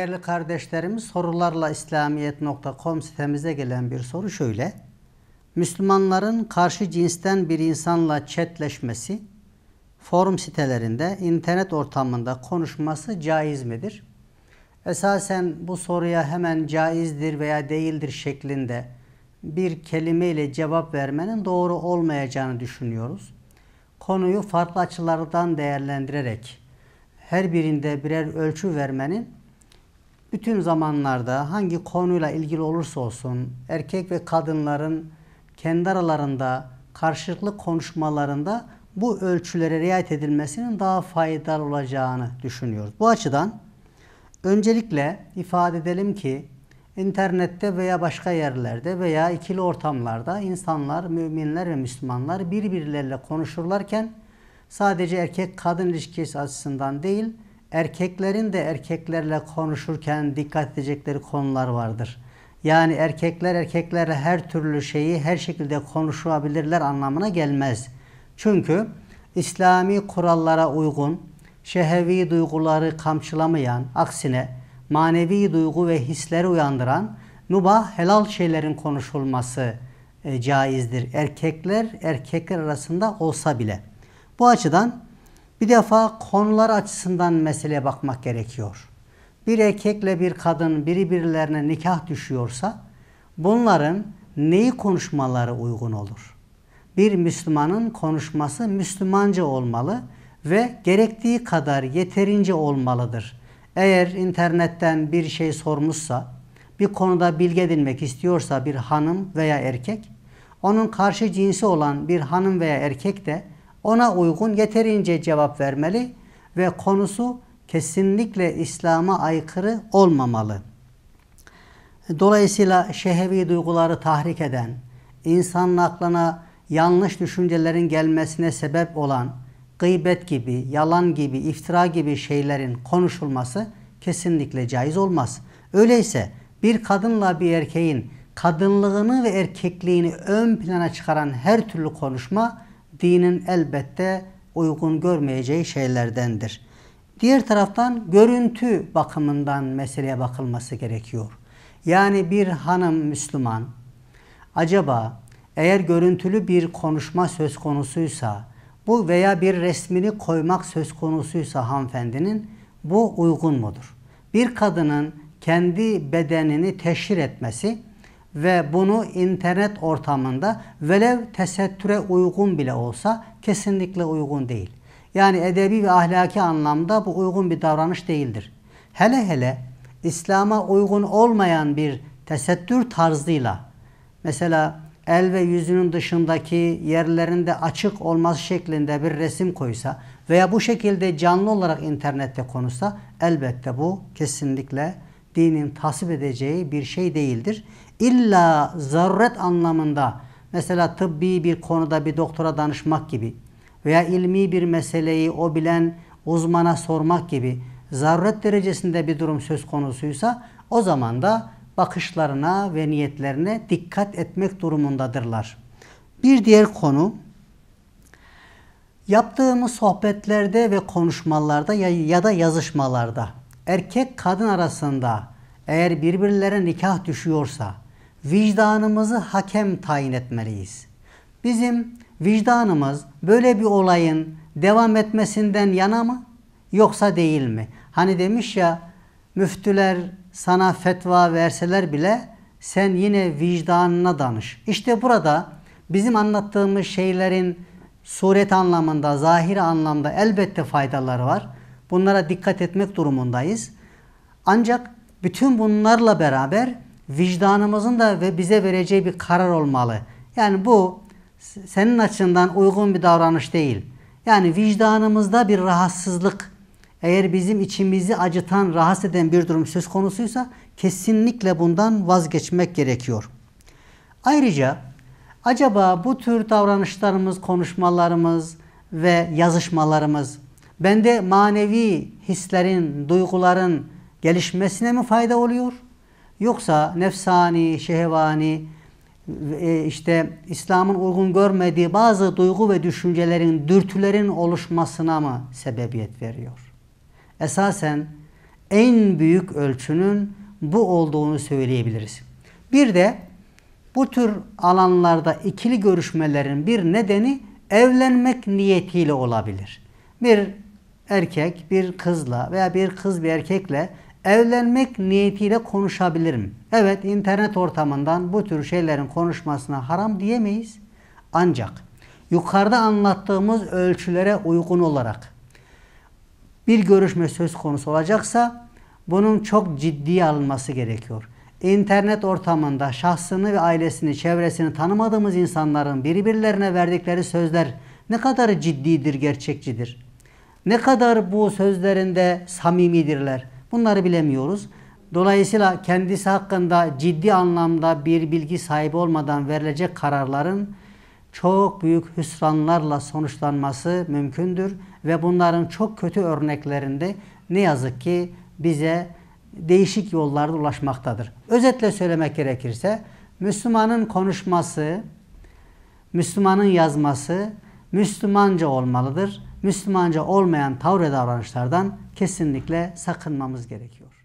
Değerli kardeşlerimiz sorularla İslamiyet.com sitemize gelen bir soru şöyle. Müslümanların karşı cinsten bir insanla chatleşmesi, forum sitelerinde, internet ortamında konuşması caiz midir? Esasen bu soruya hemen caizdir veya değildir şeklinde bir kelimeyle cevap vermenin doğru olmayacağını düşünüyoruz. Konuyu farklı açılardan değerlendirerek her birinde birer ölçü vermenin bütün zamanlarda hangi konuyla ilgili olursa olsun erkek ve kadınların kendi aralarında karşılıklı konuşmalarında bu ölçülere riayet edilmesinin daha faydalı olacağını düşünüyoruz. Bu açıdan öncelikle ifade edelim ki internette veya başka yerlerde veya ikili ortamlarda insanlar, müminler ve Müslümanlar birbirleriyle konuşurlarken sadece erkek kadın ilişkisi açısından değil, erkeklerin de erkeklerle konuşurken dikkat edecekleri konular vardır. Yani erkekler erkeklerle her türlü şeyi her şekilde konuşabilirler anlamına gelmez. Çünkü İslami kurallara uygun, şehevi duyguları kamçılamayan, aksine manevi duygu ve hisleri uyandıran mübah helal şeylerin konuşulması e, caizdir. Erkekler erkekler arasında olsa bile. Bu açıdan bir defa konular açısından meseleye bakmak gerekiyor. Bir erkekle bir kadın biri birilerine nikah düşüyorsa bunların neyi konuşmaları uygun olur? Bir Müslümanın konuşması Müslümanca olmalı ve gerektiği kadar yeterince olmalıdır. Eğer internetten bir şey sormuşsa, bir konuda bilgi edinmek istiyorsa bir hanım veya erkek, onun karşı cinsi olan bir hanım veya erkek de ona uygun yeterince cevap vermeli ve konusu kesinlikle İslam'a aykırı olmamalı. Dolayısıyla şehevi duyguları tahrik eden, insanın aklına yanlış düşüncelerin gelmesine sebep olan gıybet gibi, yalan gibi, iftira gibi şeylerin konuşulması kesinlikle caiz olmaz. Öyleyse bir kadınla bir erkeğin kadınlığını ve erkekliğini ön plana çıkaran her türlü konuşma dinin elbette uygun görmeyeceği şeylerdendir. Diğer taraftan görüntü bakımından meseleye bakılması gerekiyor. Yani bir hanım Müslüman acaba eğer görüntülü bir konuşma söz konusuysa bu veya bir resmini koymak söz konusuysa hanımefendinin bu uygun mudur? Bir kadının kendi bedenini teşhir etmesi ve bunu internet ortamında velev tesettüre uygun bile olsa kesinlikle uygun değil. Yani edebi ve ahlaki anlamda bu uygun bir davranış değildir. Hele hele İslam'a uygun olmayan bir tesettür tarzıyla mesela el ve yüzünün dışındaki yerlerinde açık olması şeklinde bir resim koysa veya bu şekilde canlı olarak internette konuşsa elbette bu kesinlikle dinin tasvip edeceği bir şey değildir. İlla zaruret anlamında mesela tıbbi bir konuda bir doktora danışmak gibi veya ilmi bir meseleyi o bilen uzmana sormak gibi zaruret derecesinde bir durum söz konusuysa o zaman da bakışlarına ve niyetlerine dikkat etmek durumundadırlar. Bir diğer konu yaptığımız sohbetlerde ve konuşmalarda ya, ya da yazışmalarda erkek kadın arasında eğer birbirlerine nikah düşüyorsa vicdanımızı hakem tayin etmeliyiz. Bizim vicdanımız böyle bir olayın devam etmesinden yana mı yoksa değil mi? Hani demiş ya müftüler sana fetva verseler bile sen yine vicdanına danış. İşte burada bizim anlattığımız şeylerin suret anlamında, zahir anlamda elbette faydaları var. Bunlara dikkat etmek durumundayız. Ancak bütün bunlarla beraber vicdanımızın da ve bize vereceği bir karar olmalı. Yani bu senin açından uygun bir davranış değil. Yani vicdanımızda bir rahatsızlık, eğer bizim içimizi acıtan, rahatsız eden bir durum söz konusuysa kesinlikle bundan vazgeçmek gerekiyor. Ayrıca acaba bu tür davranışlarımız, konuşmalarımız ve yazışmalarımız Bende manevi hislerin, duyguların gelişmesine mi fayda oluyor? Yoksa nefsani, şehvani, e, işte İslam'ın uygun görmediği bazı duygu ve düşüncelerin, dürtülerin oluşmasına mı sebebiyet veriyor? Esasen en büyük ölçünün bu olduğunu söyleyebiliriz. Bir de bu tür alanlarda ikili görüşmelerin bir nedeni evlenmek niyetiyle olabilir. Bir erkek bir kızla veya bir kız bir erkekle evlenmek niyetiyle konuşabilirim. Evet internet ortamından bu tür şeylerin konuşmasına haram diyemeyiz. Ancak yukarıda anlattığımız ölçülere uygun olarak bir görüşme söz konusu olacaksa bunun çok ciddiye alınması gerekiyor. İnternet ortamında şahsını ve ailesini, çevresini tanımadığımız insanların birbirlerine verdikleri sözler ne kadar ciddidir, gerçekçidir? Ne kadar bu sözlerinde samimidirler? Bunları bilemiyoruz. Dolayısıyla kendisi hakkında ciddi anlamda bir bilgi sahibi olmadan verilecek kararların çok büyük hüsranlarla sonuçlanması mümkündür ve bunların çok kötü örneklerinde ne yazık ki bize değişik yollarda ulaşmaktadır. Özetle söylemek gerekirse Müslümanın konuşması, Müslümanın yazması Müslümanca olmalıdır. Müslümanca olmayan tavır ve davranışlardan kesinlikle sakınmamız gerekiyor.